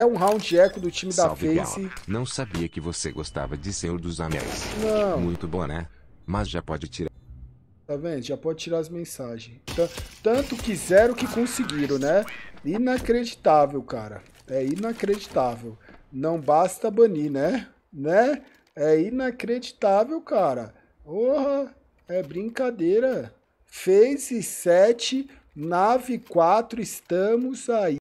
É um round eco do time Salve, da Face. Não sabia que você gostava de Senhor dos Anéis. Não. Muito bom, né? Mas já pode tirar. Tá vendo? Já pode tirar as mensagens. tanto quiseram que conseguiram, né? Inacreditável, cara. É inacreditável. Não basta banir, né? Né? É inacreditável, cara. Porra, é brincadeira. Phase 7, nave 4, estamos aí.